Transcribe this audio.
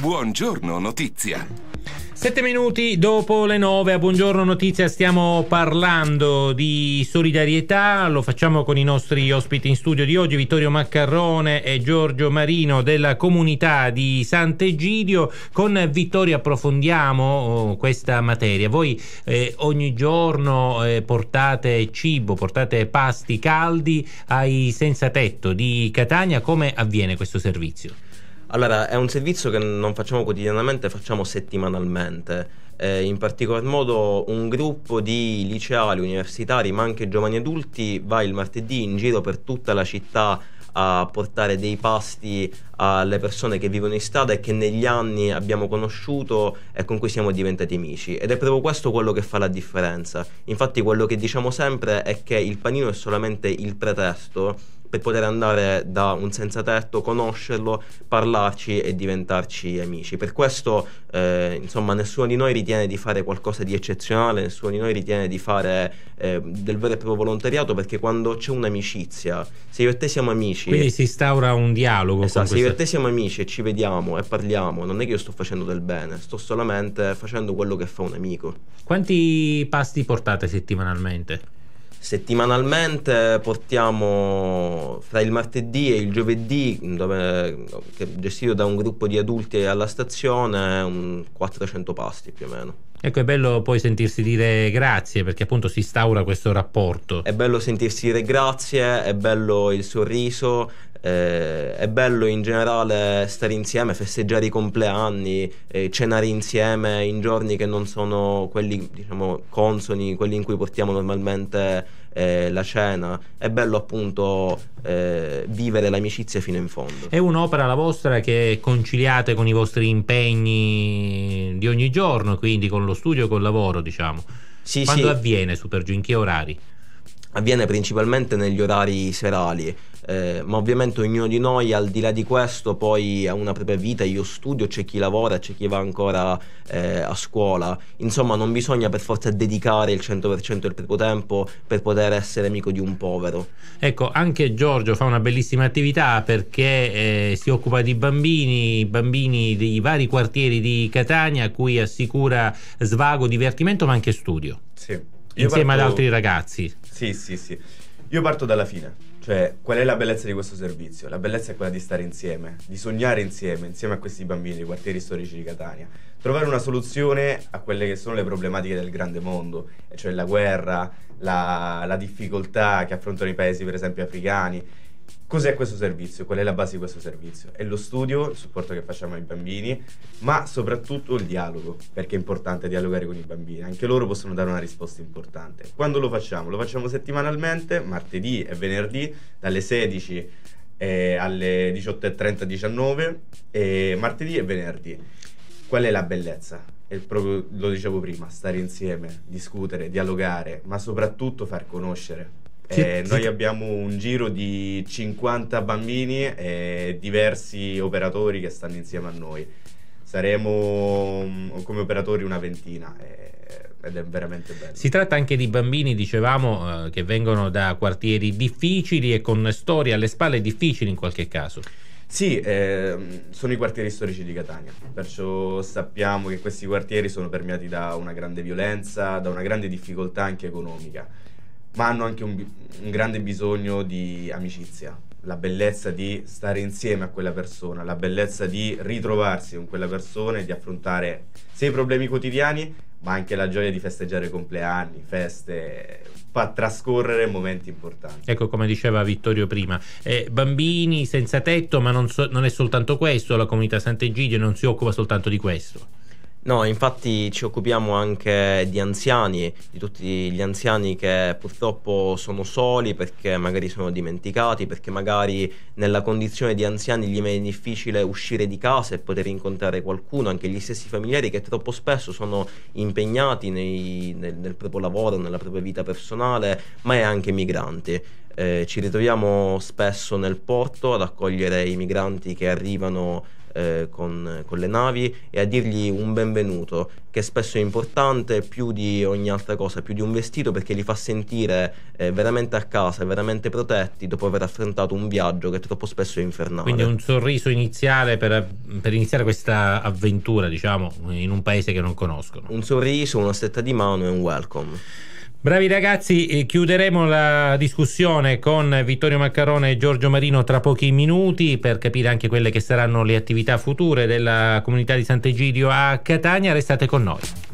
Buongiorno notizia. Sette minuti dopo le nove, a buongiorno notizia, stiamo parlando di solidarietà, lo facciamo con i nostri ospiti in studio di oggi, Vittorio Maccarrone e Giorgio Marino della comunità di Sant'Egidio. Con Vittorio approfondiamo oh, questa materia. Voi eh, ogni giorno eh, portate cibo, portate pasti caldi ai senza tetto di Catania, come avviene questo servizio? Allora, è un servizio che non facciamo quotidianamente, facciamo settimanalmente. Eh, in particolar modo un gruppo di liceali, universitari, ma anche giovani adulti va il martedì in giro per tutta la città a portare dei pasti alle persone che vivono in strada e che negli anni abbiamo conosciuto e con cui siamo diventati amici. Ed è proprio questo quello che fa la differenza. Infatti quello che diciamo sempre è che il panino è solamente il pretesto per poter andare da un senza tetto, conoscerlo, parlarci e diventarci amici. Per questo, eh, insomma, nessuno di noi ritiene di fare qualcosa di eccezionale, nessuno di noi ritiene di fare eh, del vero e proprio volontariato, perché quando c'è un'amicizia, se io e te siamo amici... Quindi si instaura un dialogo. Esatto, se questa... io e te siamo amici e ci vediamo e parliamo, non è che io sto facendo del bene, sto solamente facendo quello che fa un amico. Quanti pasti portate settimanalmente? Settimanalmente portiamo fra il martedì e il giovedì, dove, gestito da un gruppo di adulti alla stazione, 400 pasti più o meno. Ecco, è bello poi sentirsi dire grazie perché appunto si instaura questo rapporto. È bello sentirsi dire grazie, è bello il sorriso, eh, è bello in generale stare insieme, festeggiare i compleanni, eh, cenare insieme in giorni che non sono quelli diciamo consoni, quelli in cui portiamo normalmente eh, la cena. È bello appunto eh, vivere l'amicizia fino in fondo. È un'opera la vostra che conciliate con i vostri impegni di ogni giorno, quindi con lo studio e col lavoro, diciamo. Sì, Quando sì. avviene Supergiù? In che orari? avviene principalmente negli orari serali eh, ma ovviamente ognuno di noi al di là di questo poi ha una propria vita, io studio, c'è chi lavora, c'è chi va ancora eh, a scuola, insomma non bisogna per forza dedicare il 100% del proprio tempo per poter essere amico di un povero. Ecco, anche Giorgio fa una bellissima attività perché eh, si occupa di bambini, bambini dei vari quartieri di Catania a cui assicura svago, divertimento ma anche studio. Sì. Io insieme parto... ad altri ragazzi. Sì, sì, sì. Io parto dalla fine, cioè qual è la bellezza di questo servizio? La bellezza è quella di stare insieme, di sognare insieme, insieme a questi bambini dei quartieri storici di Catania, trovare una soluzione a quelle che sono le problematiche del grande mondo, cioè la guerra, la, la difficoltà che affrontano i paesi per esempio africani, cos'è questo servizio, qual è la base di questo servizio. È lo studio, il supporto che facciamo ai bambini, ma soprattutto il dialogo, perché è importante dialogare con i bambini, anche loro possono dare una risposta importante. Quando lo facciamo? Lo facciamo settimanalmente, martedì e venerdì, dalle 16 eh, alle 18.30-19, eh, martedì e venerdì. Qual è la bellezza? È proprio, lo dicevo prima, stare insieme, discutere, dialogare, ma soprattutto far conoscere eh, Noi abbiamo un giro di 50 bambini e diversi operatori che stanno insieme a noi. Saremo mm, come operatori una ventina. Eh ed è veramente bello. Si tratta anche di bambini, dicevamo, eh, che vengono da quartieri difficili e con storie alle spalle difficili in qualche caso. Sì, eh, sono i quartieri storici di Catania, perciò sappiamo che questi quartieri sono permeati da una grande violenza, da una grande difficoltà anche economica ma hanno anche un, un grande bisogno di amicizia la bellezza di stare insieme a quella persona, la bellezza di ritrovarsi con quella persona e di affrontare sia i problemi quotidiani, ma anche la gioia di festeggiare compleanni, feste, fa trascorrere momenti importanti. Ecco come diceva Vittorio prima, eh, bambini senza tetto, ma non, so, non è soltanto questo, la comunità Sant'Egidio non si occupa soltanto di questo. No, infatti ci occupiamo anche di anziani, di tutti gli anziani che purtroppo sono soli perché magari sono dimenticati, perché magari nella condizione di anziani gli è difficile uscire di casa e poter incontrare qualcuno, anche gli stessi familiari che troppo spesso sono impegnati nei, nel, nel, proprio lavoro, nella propria vita personale, ma è anche migranti. Eh, ci ritroviamo spesso nel porto ad accogliere i migranti che arrivano eh, con, con, le navi e a dirgli un benvenuto, che spesso è importante più di ogni altra cosa, più di un vestito, perché li fa sentire eh, veramente a casa, veramente protetti dopo aver affrontato un viaggio che troppo spesso è infernale. Quindi un sorriso iniziale per, per iniziare questa avventura, diciamo, in un paese che non conoscono. Un sorriso, una stretta di mano e un welcome. Bravi ragazzi, eh, chiuderemo la discussione con Vittorio Maccarone e Giorgio Marino tra pochi minuti per capire anche quelle che saranno le attività future della comunità di Sant'Egidio a Catania. Restate con noi.